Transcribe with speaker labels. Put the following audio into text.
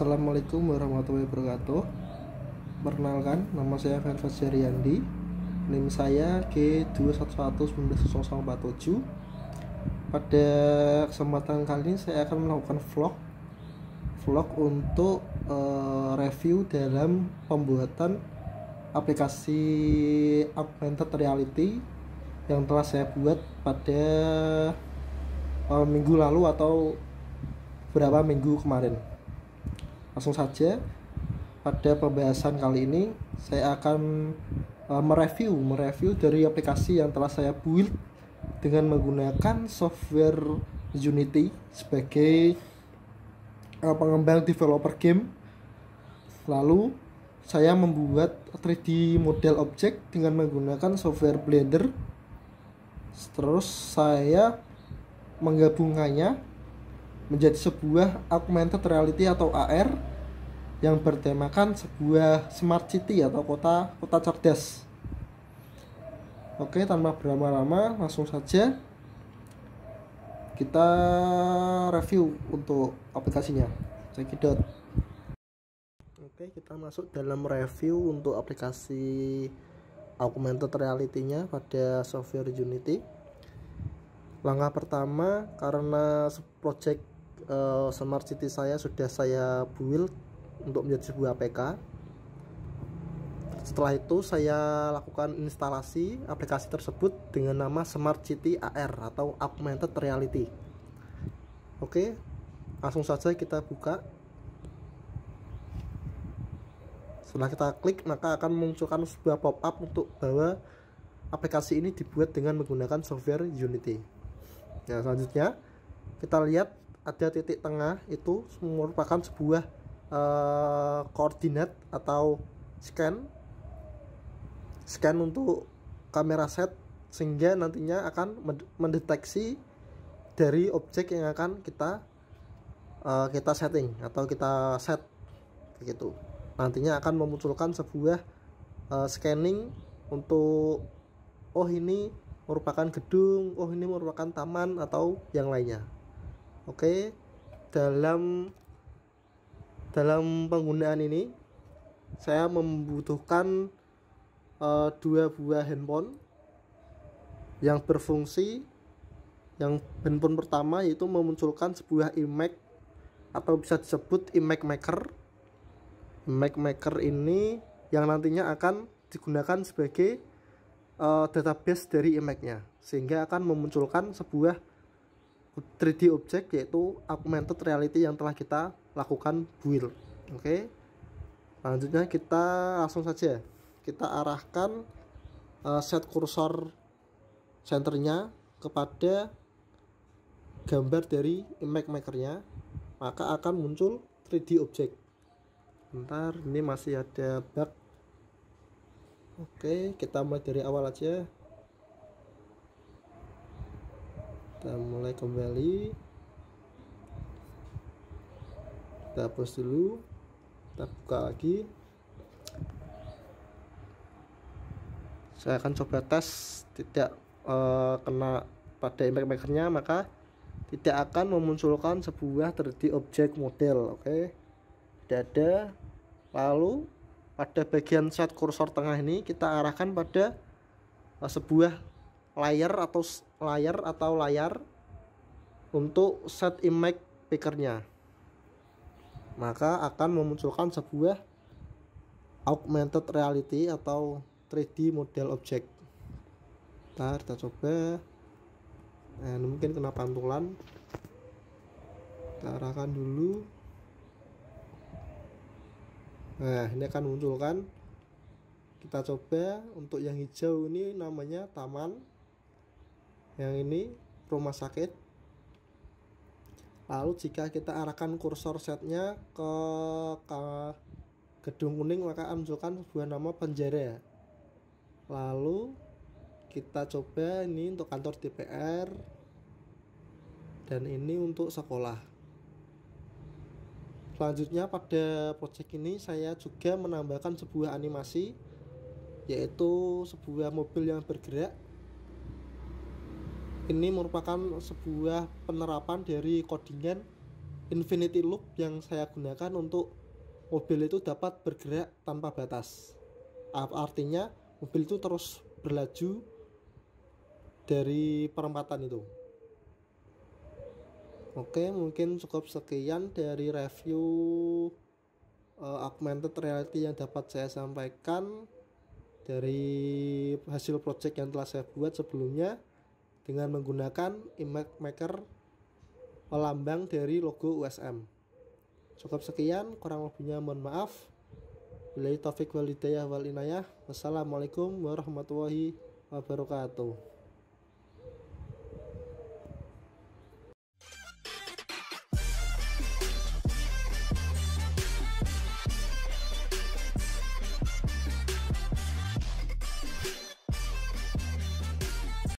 Speaker 1: Assalamualaikum warahmatullahi wabarakatuh Perkenalkan, nama saya Fervas Jariandi NIM saya G211190047 Pada kesempatan kali ini saya akan melakukan vlog Vlog untuk uh, review dalam pembuatan aplikasi augmented reality yang telah saya buat pada uh, minggu lalu atau berapa minggu kemarin Langsung saja pada pembahasan kali ini saya akan uh, mereview mereview dari aplikasi yang telah saya build dengan menggunakan software Unity sebagai uh, pengembang developer game. Lalu saya membuat 3D model objek dengan menggunakan software Blender. Terus saya menggabungkannya menjadi sebuah augmented reality atau AR yang bertemakan sebuah smart city atau kota kota cerdas. Oke, tanpa berlama-lama, langsung saja kita review untuk aplikasinya. Cekidot. Oke, kita masuk dalam review untuk aplikasi augmented reality-nya pada software Unity. Langkah pertama karena project Eh, smart city saya sudah saya build untuk menjadi sebuah APK setelah itu saya lakukan instalasi aplikasi tersebut dengan nama Smart City AR atau Augmented Reality oke langsung saja kita buka setelah kita klik maka akan munculkan sebuah pop-up untuk bahwa aplikasi ini dibuat dengan menggunakan software Unity nah selanjutnya kita lihat ada titik tengah itu merupakan sebuah uh, koordinat atau scan scan untuk kamera set sehingga nantinya akan mendeteksi dari objek yang akan kita uh, kita setting atau kita set begitu nantinya akan memunculkan sebuah uh, scanning untuk oh ini merupakan gedung oh ini merupakan taman atau yang lainnya oke dalam dalam penggunaan ini saya membutuhkan uh, dua buah handphone yang berfungsi yang handphone pertama yaitu memunculkan sebuah image atau bisa disebut image maker image maker ini yang nantinya akan digunakan sebagai uh, database dari image-nya sehingga akan memunculkan sebuah 3D objek yaitu augmented reality yang telah kita lakukan build oke okay? selanjutnya kita langsung saja kita arahkan uh, set kursor centernya kepada gambar dari image makernya maka akan muncul 3D objek. bentar ini masih ada bug oke okay, kita mulai dari awal aja kita mulai kembali kita hapus dulu kita buka lagi saya akan coba tes tidak uh, kena pada impact makernya maka tidak akan memunculkan sebuah 3D objek model oke okay? tidak ada lalu pada bagian set kursor tengah ini kita arahkan pada eh, sebuah layar atau layer atau layar untuk set image pickernya maka akan memunculkan sebuah augmented reality atau 3D model objek. Ntar kita coba nah, mungkin kena pantulan kita arahkan dulu nah ini akan munculkan kita coba untuk yang hijau ini namanya taman yang ini rumah sakit lalu jika kita arahkan kursor setnya ke, ke gedung kuning maka munculkan sebuah nama penjara lalu kita coba ini untuk kantor DPR dan ini untuk sekolah selanjutnya pada project ini saya juga menambahkan sebuah animasi yaitu sebuah mobil yang bergerak ini merupakan sebuah penerapan dari codingan infinity loop yang saya gunakan untuk mobil itu dapat bergerak tanpa batas artinya mobil itu terus berlaju dari perempatan itu oke mungkin cukup sekian dari review uh, augmented reality yang dapat saya sampaikan dari hasil project yang telah saya buat sebelumnya dengan menggunakan image maker pelambang dari logo USM. Cukup sekian, kurang lebihnya mohon maaf. Bila taufik walidayah wal inayah. Wassalamualaikum warahmatullahi wabarakatuh.